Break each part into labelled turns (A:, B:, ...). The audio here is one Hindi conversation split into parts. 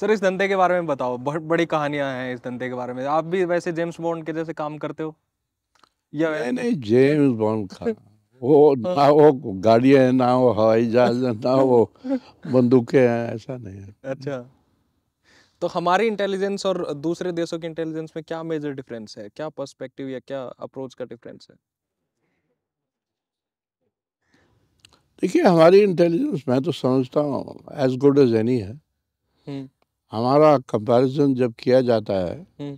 A: सर इस धंधे के बारे में बताओ बहुत बड़ी कहानियां हैं इस धंधे के बारे में आप भी वैसे जेम्स बॉन्ड के जैसे काम करते हो
B: या नहीं, नहीं जेम्स बॉन्ड का वो ना वो गाड़ियां है ना वो हवाई जहाज है ना वो बंदूकें हैं ऐसा नहीं है
A: अच्छा तो हमारी इंटेलिजेंस और दूसरे देशों की इंटेलिजेंस में क्या मेजर डिफरेंस है क्या पर्सपेक्टिव या क्या अप्रोच का डिफरेंस है
B: देखिए हमारी इंटेलिजेंस मैं तो समझता हूँ एज गुड एज एनी है
A: हम्म।
B: हमारा कंपैरिजन जब किया जाता है हम्म।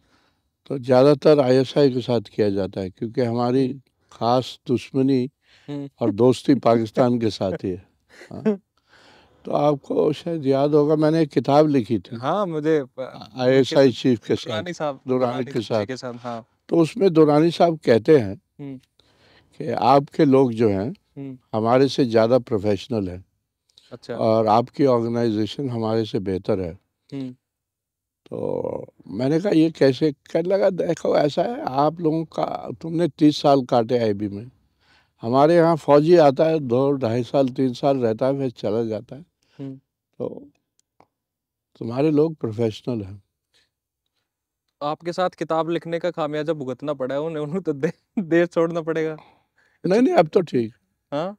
B: तो ज़्यादातर आईएसआई के साथ किया जाता है क्योंकि हमारी हम्म। खास दुश्मनी हम्म। और दोस्ती पाकिस्तान के साथ ही है हाँ। तो आपको शायद याद होगा मैंने एक किताब लिखी थी हाँ मुझे
A: आई एस आई चीफ के साथ दुरानी के साथ के साथ हाँ।
B: तो उसमें दुरानी साहब कहते हैं कि आपके लोग जो हैं हमारे से ज़्यादा प्रोफेशनल हैं अच्छा और आपकी ऑर्गेनाइजेशन हमारे से बेहतर है तो मैंने कहा ये कैसे कर लगा देखो ऐसा है आप लोगों का तुमने तीस साल काटे आईबी में हमारे यहाँ फौजी आता है दो ढाई साल तीन साल रहता है फिर चला जाता है तो तुम्हारे लोग प्रोफेशनल हैं
A: आपके साथ किताब लिखने का खामियाजा भुगतना पड़ा है उन्हें उन्हें तो दे, देश छोड़ना पड़ेगा अच्छा
B: नहीं नहीं अब तो ठीक हाँ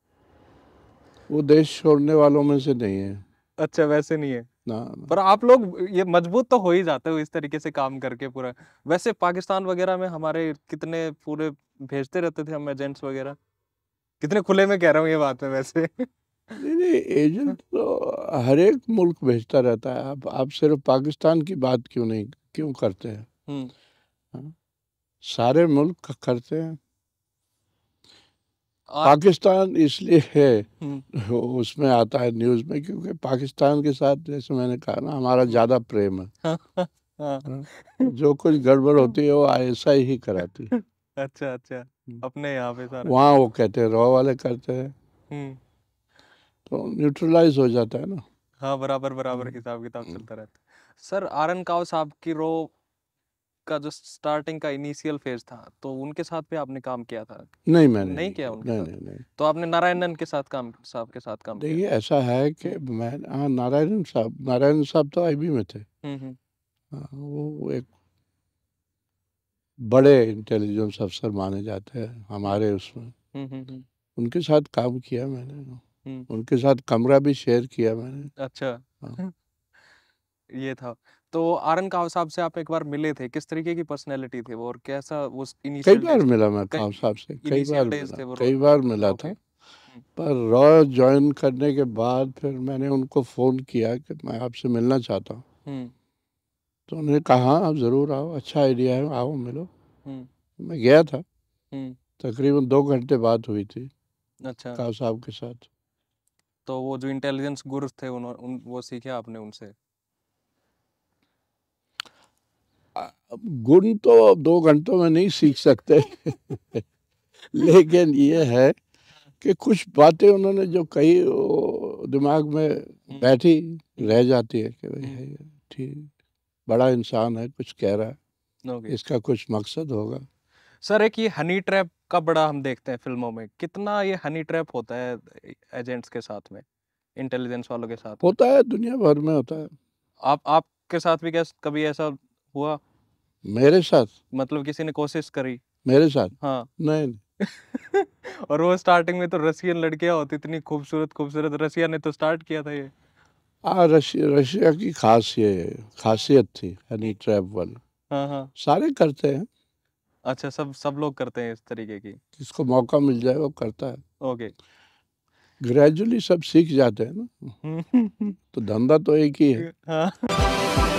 B: वो देश छोड़ने वालों में से नहीं है अच्छा वैसे नहीं है ना, ना।
A: पर आप लोग ये मजबूत तो हो ही जाते हो इस तरीके से काम करके पूरा वैसे पाकिस्तान वगैरह में हमारे कितने पूरे भेजते रहते थे हम एजेंट्स वगैरह कितने खुले में कह रहा हूँ ये बात में
B: वैसे नहीं नहीं एजेंट तो हर एक मुल्क भेजता रहता है आप आप सिर्फ पाकिस्तान की बात क्यों नहीं क्यों करते हैं हम्म। हाँ। सारे मुल्क करते हैं पाकिस्तान इसलिए है हम्म। उसमें आता है न्यूज में क्योंकि पाकिस्तान के साथ जैसे मैंने कहा ना हमारा हम्म। ज्यादा प्रेम है हाँ, हाँ, हाँ। जो कुछ गड़बड़ होती है वो ऐसा ही कराती है
A: अच्छा अच्छा हम्म। अपने यहाँ पे वहाँ वो
B: कहते हैं रॉ वाले करते
A: हैं
B: तो न्यूट्रलाइज हो जाता है ना
A: हाँ बराबर बराबर हिसाब किताब चलता रहता है सर आरन काव साहब की रो का जो स्टार्टिंग का इनिशियल फेज था तो उनके साथ भी आपने काम किया था
B: नहीं मैंने नहीं किया उनके नहीं, नहीं, नहीं।
A: तो आपने नारायणन के साथ काम साहब के साथ काम देखिए ऐसा
B: है कि मैं हाँ नारायणन साहब नारायणन साहब तो आईबी में थे हम्म, हम्म। हाँ, वो एक बड़े इंटेलिजेंस अफसर माने जाते हैं हमारे उसमें हम्म, उनके साथ काम किया मैंने उनके साथ कमरा भी शेयर किया मैंने अच्छा हाँ।
A: ये था तो आरन काव साहब से आप एक बार मिले थे किस तरीके की पर्सनैलिटी थे वो और कैसा वो
B: कई बार मिला मैं काव साहब से कई बार कई बार मिला था हम्म। पर रॉ ज्वाइन करने के बाद फिर मैंने उनको फ़ोन किया कि मैं आपसे मिलना चाहता हूँ हम्म। तो उन्होंने कहा आप ज़रूर आओ अच्छा आइडिया है आओ मिलो
A: हम्म।
B: मैं गया था तकरीबन दो घंटे बात हुई थी अच्छा साहब के साथ
A: तो वो जो इंटेलिजेंस गुरु थे उन, उन वो सीखे आपने उनसे
B: गुण तो दो घंटों में नहीं सीख सकते लेकिन ये है कि कुछ बातें उन्होंने जो कही वो दिमाग में हम्म। बैठी रह जाती है कि भाई हम्म। ठीक बड़ा इंसान है कुछ कह रहा है इसका कुछ मकसद होगा
A: सर एक ये हनी ट्रैप का बड़ा हम देखते हैं फिल्मों में कितना ये हनी ट्रैप होता है एजेंट्स के साथ में इंटेलिजेंस वालों के साथ
B: होता है दुनिया भर में होता है
A: आप आपके साथ भी क्या कभी ऐसा हुआ मेरे साथ मतलब किसी ने कोशिश करी मेरे साथ हाँ
B: नहीं,
A: और वो स्टार्टिंग में तो रशियन लड़कियां होती इतनी खूबसूरत खूबसूरत रशिया ने तो स्टार्ट किया था ये
B: आ, हाँ, रशिया रशिया की खास ये खासियत थी हनी ट्रैप वाली हाँ हाँ सारे करते हैं
A: अच्छा सब सब लोग करते हैं इस तरीके की
B: जिसको मौका मिल जाए वो करता है ओके ग्रेजुअली सब सीख जाते हैं ना तो धंधा तो एक ही है
A: हाँ